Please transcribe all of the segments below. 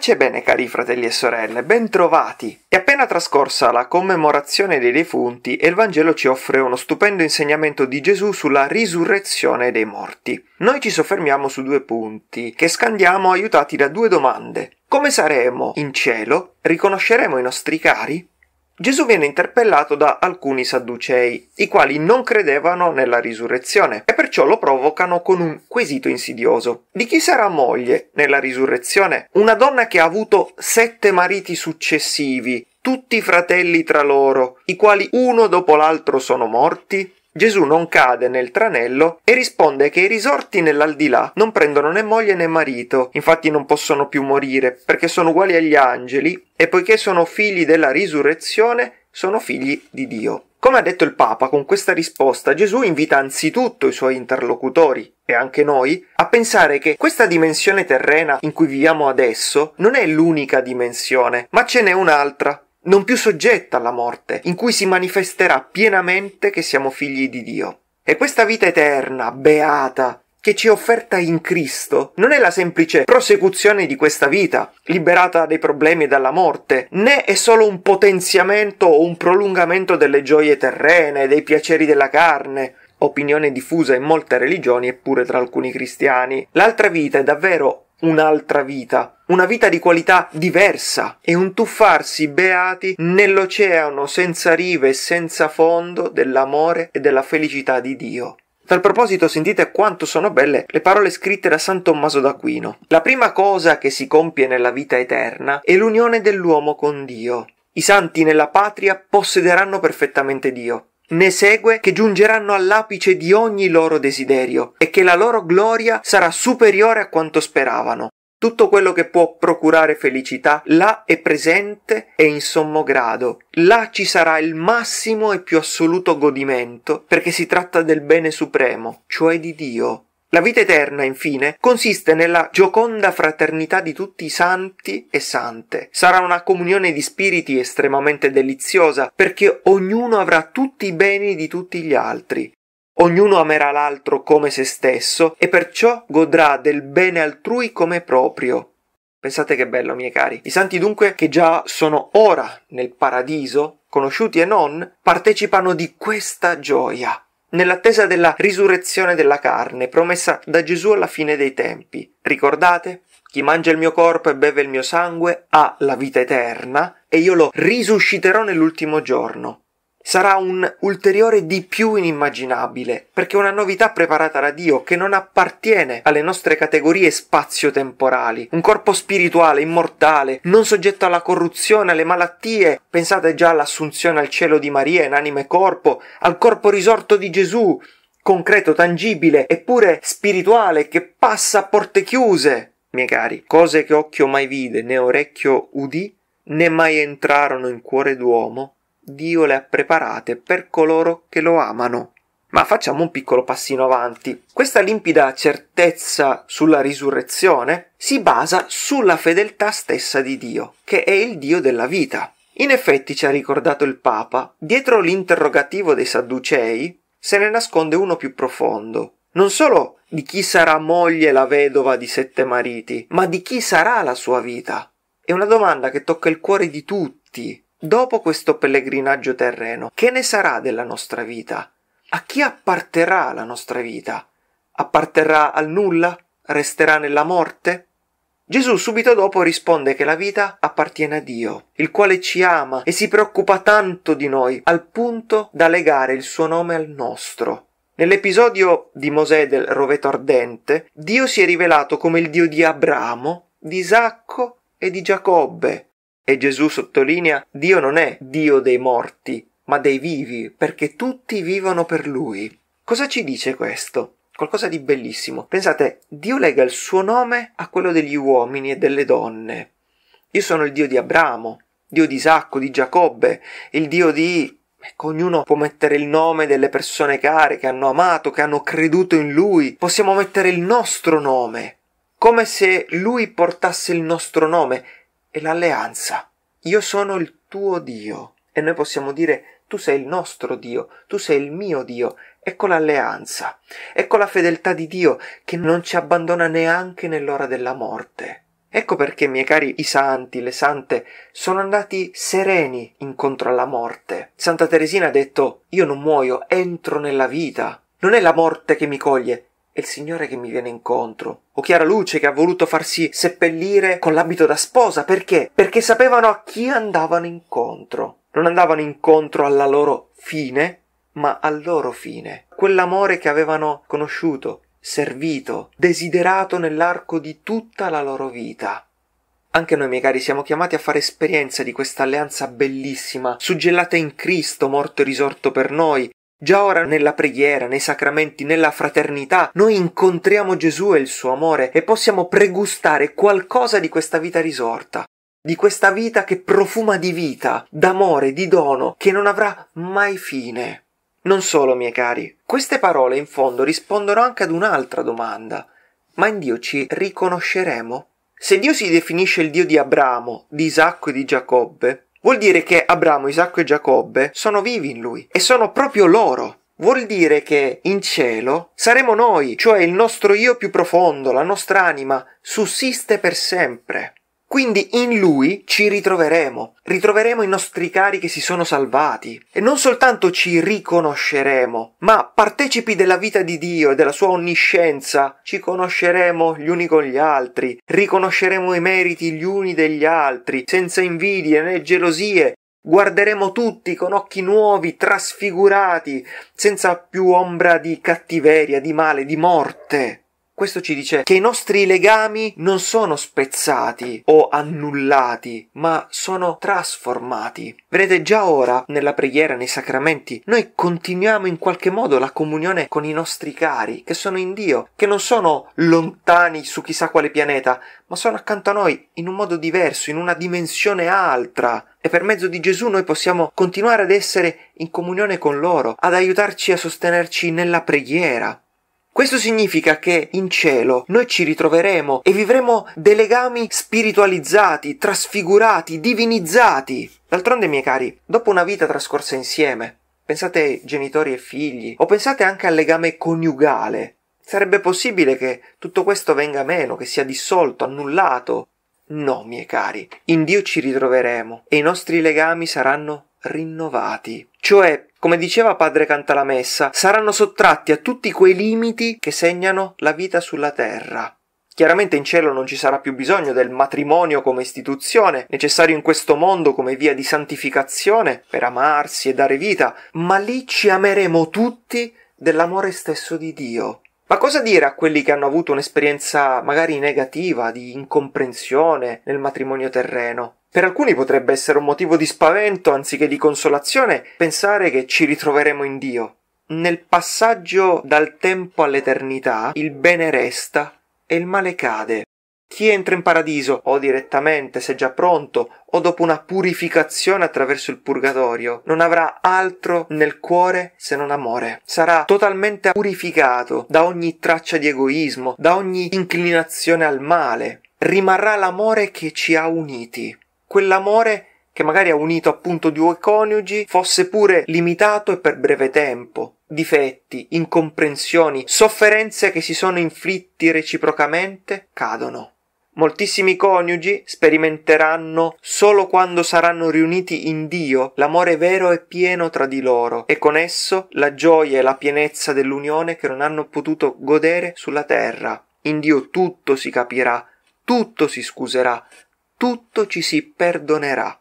Pace e bene cari fratelli e sorelle, bentrovati! È appena trascorsa la commemorazione dei defunti e il Vangelo ci offre uno stupendo insegnamento di Gesù sulla risurrezione dei morti. Noi ci soffermiamo su due punti, che scandiamo aiutati da due domande. Come saremo in cielo? Riconosceremo i nostri cari? Gesù viene interpellato da alcuni sadducei, i quali non credevano nella risurrezione e perciò lo provocano con un quesito insidioso. Di chi sarà moglie nella risurrezione? Una donna che ha avuto sette mariti successivi, tutti fratelli tra loro, i quali uno dopo l'altro sono morti? Gesù non cade nel tranello e risponde che i risorti nell'aldilà non prendono né moglie né marito, infatti non possono più morire, perché sono uguali agli angeli e poiché sono figli della risurrezione, sono figli di Dio. Come ha detto il Papa, con questa risposta Gesù invita anzitutto i suoi interlocutori, e anche noi, a pensare che questa dimensione terrena in cui viviamo adesso non è l'unica dimensione, ma ce n'è un'altra, non più soggetta alla morte, in cui si manifesterà pienamente che siamo figli di Dio. E questa vita eterna, beata, che ci è offerta in Cristo non è la semplice prosecuzione di questa vita, liberata dai problemi e dalla morte, né è solo un potenziamento o un prolungamento delle gioie terrene, dei piaceri della carne, opinione diffusa in molte religioni eppure tra alcuni cristiani. L'altra vita è davvero un'altra vita, una vita di qualità diversa e un tuffarsi beati nell'oceano senza rive e senza fondo dell'amore e della felicità di Dio. Tal proposito sentite quanto sono belle le parole scritte da San Tommaso d'Aquino. La prima cosa che si compie nella vita eterna è l'unione dell'uomo con Dio. I santi nella patria possederanno perfettamente Dio. Ne segue che giungeranno all'apice di ogni loro desiderio e che la loro gloria sarà superiore a quanto speravano. Tutto quello che può procurare felicità là è presente e in sommo grado. Là ci sarà il massimo e più assoluto godimento, perché si tratta del bene supremo, cioè di Dio, la vita eterna, infine, consiste nella gioconda fraternità di tutti i santi e sante. Sarà una comunione di spiriti estremamente deliziosa, perché ognuno avrà tutti i beni di tutti gli altri. Ognuno amerà l'altro come se stesso e perciò godrà del bene altrui come proprio. Pensate che bello, miei cari. I santi dunque, che già sono ora nel paradiso, conosciuti e non, partecipano di questa gioia nell'attesa della risurrezione della carne promessa da Gesù alla fine dei tempi. Ricordate? Chi mangia il mio corpo e beve il mio sangue ha la vita eterna e io lo risusciterò nell'ultimo giorno sarà un ulteriore di più inimmaginabile, perché una novità preparata da Dio che non appartiene alle nostre categorie spazio-temporali. Un corpo spirituale, immortale, non soggetto alla corruzione, alle malattie. Pensate già all'assunzione al cielo di Maria in anima e corpo, al corpo risorto di Gesù, concreto, tangibile, eppure spirituale, che passa a porte chiuse. Miei cari, cose che occhio mai vide, né orecchio udì, né mai entrarono in cuore d'uomo Dio le ha preparate per coloro che lo amano. Ma facciamo un piccolo passino avanti. Questa limpida certezza sulla risurrezione si basa sulla fedeltà stessa di Dio, che è il Dio della vita. In effetti, ci ha ricordato il Papa, dietro l'interrogativo dei Sadducei se ne nasconde uno più profondo. Non solo di chi sarà moglie la vedova di sette mariti, ma di chi sarà la sua vita. È una domanda che tocca il cuore di tutti, dopo questo pellegrinaggio terreno, che ne sarà della nostra vita? A chi apparterà la nostra vita? Apparterrà al nulla? Resterà nella morte? Gesù subito dopo risponde che la vita appartiene a Dio, il quale ci ama e si preoccupa tanto di noi, al punto da legare il suo nome al nostro. Nell'episodio di Mosè del roveto ardente, Dio si è rivelato come il Dio di Abramo, di Isacco e di Giacobbe, e Gesù sottolinea Dio non è Dio dei morti, ma dei vivi, perché tutti vivono per lui. Cosa ci dice questo? Qualcosa di bellissimo. Pensate, Dio lega il suo nome a quello degli uomini e delle donne. Io sono il Dio di Abramo, Dio di Isacco, di Giacobbe, il Dio di Ecco, ognuno può mettere il nome delle persone care che hanno amato, che hanno creduto in lui. Possiamo mettere il nostro nome, come se lui portasse il nostro nome è l'alleanza. Io sono il tuo Dio e noi possiamo dire tu sei il nostro Dio, tu sei il mio Dio. Ecco l'alleanza, ecco la fedeltà di Dio che non ci abbandona neanche nell'ora della morte. Ecco perché, miei cari, i santi, le sante, sono andati sereni incontro alla morte. Santa Teresina ha detto, io non muoio, entro nella vita. Non è la morte che mi coglie, il Signore che mi viene incontro. O Chiara Luce che ha voluto farsi seppellire con l'abito da sposa. Perché? Perché sapevano a chi andavano incontro. Non andavano incontro alla loro fine, ma al loro fine. Quell'amore che avevano conosciuto, servito, desiderato nell'arco di tutta la loro vita. Anche noi, miei cari, siamo chiamati a fare esperienza di questa alleanza bellissima, suggellata in Cristo, morto e risorto per noi, Già ora nella preghiera, nei sacramenti, nella fraternità, noi incontriamo Gesù e il suo amore e possiamo pregustare qualcosa di questa vita risorta, di questa vita che profuma di vita, d'amore, di dono, che non avrà mai fine. Non solo, miei cari, queste parole in fondo rispondono anche ad un'altra domanda. Ma in Dio ci riconosceremo? Se Dio si definisce il Dio di Abramo, di Isacco e di Giacobbe, Vuol dire che Abramo, Isacco e Giacobbe sono vivi in lui e sono proprio loro vuol dire che in cielo saremo noi, cioè il nostro io più profondo, la nostra anima, sussiste per sempre. Quindi in lui ci ritroveremo, ritroveremo i nostri cari che si sono salvati e non soltanto ci riconosceremo, ma partecipi della vita di Dio e della sua onniscienza, ci conosceremo gli uni con gli altri, riconosceremo i meriti gli uni degli altri, senza invidie né gelosie, Guarderemo tutti con occhi nuovi, trasfigurati, senza più ombra di cattiveria, di male, di morte. Questo ci dice che i nostri legami non sono spezzati o annullati, ma sono trasformati. Vedete, già ora, nella preghiera, nei sacramenti, noi continuiamo in qualche modo la comunione con i nostri cari, che sono in Dio, che non sono lontani su chissà quale pianeta, ma sono accanto a noi in un modo diverso, in una dimensione altra. E per mezzo di Gesù noi possiamo continuare ad essere in comunione con loro, ad aiutarci a sostenerci nella preghiera. Questo significa che in cielo noi ci ritroveremo e vivremo dei legami spiritualizzati, trasfigurati, divinizzati. D'altronde, miei cari, dopo una vita trascorsa insieme, pensate ai genitori e figli, o pensate anche al legame coniugale. Sarebbe possibile che tutto questo venga meno, che sia dissolto, annullato? No, miei cari, in Dio ci ritroveremo e i nostri legami saranno rinnovati. Cioè, come diceva padre Cantalamessa, saranno sottratti a tutti quei limiti che segnano la vita sulla terra. Chiaramente in cielo non ci sarà più bisogno del matrimonio come istituzione, necessario in questo mondo come via di santificazione per amarsi e dare vita, ma lì ci ameremo tutti dell'amore stesso di Dio. Ma cosa dire a quelli che hanno avuto un'esperienza magari negativa di incomprensione nel matrimonio terreno? Per alcuni potrebbe essere un motivo di spavento anziché di consolazione pensare che ci ritroveremo in Dio. Nel passaggio dal tempo all'eternità il bene resta e il male cade. Chi entra in paradiso, o direttamente se già pronto, o dopo una purificazione attraverso il purgatorio, non avrà altro nel cuore se non amore. Sarà totalmente purificato da ogni traccia di egoismo, da ogni inclinazione al male. Rimarrà l'amore che ci ha uniti quell'amore che magari ha unito appunto due coniugi fosse pure limitato e per breve tempo, difetti, incomprensioni, sofferenze che si sono inflitti reciprocamente cadono. Moltissimi coniugi sperimenteranno solo quando saranno riuniti in Dio l'amore vero e pieno tra di loro e con esso la gioia e la pienezza dell'unione che non hanno potuto godere sulla terra. In Dio tutto si capirà, tutto si scuserà, tutto ci si perdonerà.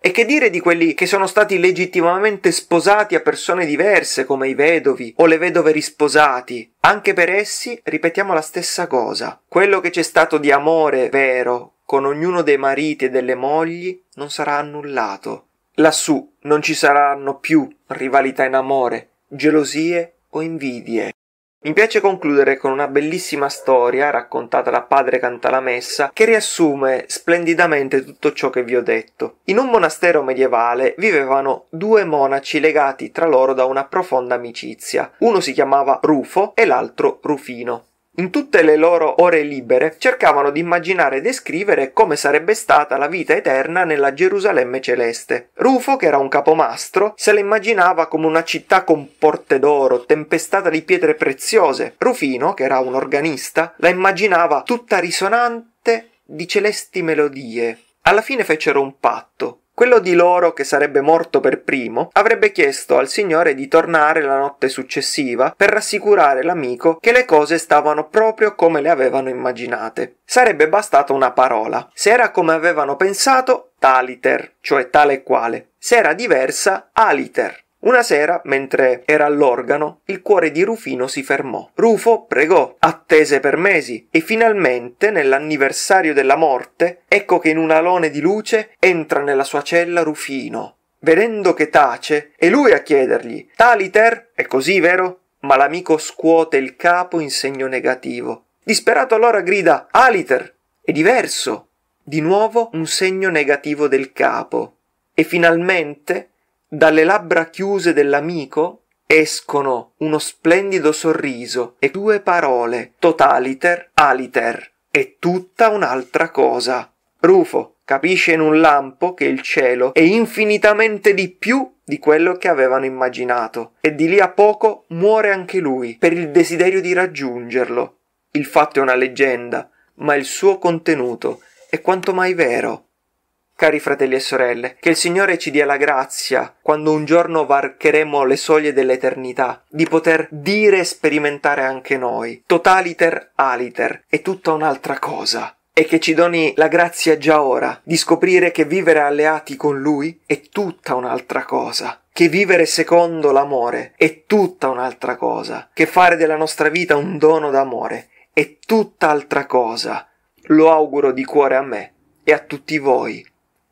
E che dire di quelli che sono stati legittimamente sposati a persone diverse, come i vedovi o le vedove risposati? Anche per essi ripetiamo la stessa cosa. Quello che c'è stato di amore vero con ognuno dei mariti e delle mogli non sarà annullato. Lassù non ci saranno più rivalità in amore, gelosie o invidie. Mi piace concludere con una bellissima storia raccontata da padre Cantalamessa che riassume splendidamente tutto ciò che vi ho detto. In un monastero medievale vivevano due monaci legati tra loro da una profonda amicizia. Uno si chiamava Rufo e l'altro Rufino. In tutte le loro ore libere cercavano di immaginare e descrivere come sarebbe stata la vita eterna nella Gerusalemme celeste. Rufo, che era un capomastro, se la immaginava come una città con porte d'oro, tempestata di pietre preziose. Rufino, che era un organista, la immaginava tutta risonante di celesti melodie. Alla fine fecero un patto. Quello di loro che sarebbe morto per primo avrebbe chiesto al signore di tornare la notte successiva per rassicurare l'amico che le cose stavano proprio come le avevano immaginate. Sarebbe bastata una parola. Se era come avevano pensato, taliter, cioè tale e quale. Se era diversa, aliter, una sera, mentre era all'organo, il cuore di Rufino si fermò. Rufo pregò, attese per mesi e finalmente, nell'anniversario della morte, ecco che in un alone di luce entra nella sua cella Rufino. Vedendo che tace, è lui a chiedergli: Taliter? È così, vero? Ma l'amico scuote il capo in segno negativo. Disperato allora grida: Aliter! È diverso! Di nuovo un segno negativo del capo. E finalmente dalle labbra chiuse dell'amico escono uno splendido sorriso e due parole, totaliter, aliter, e tutta un'altra cosa. Rufo capisce in un lampo che il cielo è infinitamente di più di quello che avevano immaginato e di lì a poco muore anche lui per il desiderio di raggiungerlo. Il fatto è una leggenda, ma il suo contenuto è quanto mai vero. Cari fratelli e sorelle, che il Signore ci dia la grazia, quando un giorno varcheremo le soglie dell'eternità, di poter dire e sperimentare anche noi, totaliter aliter, è tutta un'altra cosa e che ci doni la grazia già ora di scoprire che vivere alleati con Lui è tutta un'altra cosa, che vivere secondo l'amore è tutta un'altra cosa, che fare della nostra vita un dono d'amore è tutta tutt'altra cosa. Lo auguro di cuore a me e a tutti voi.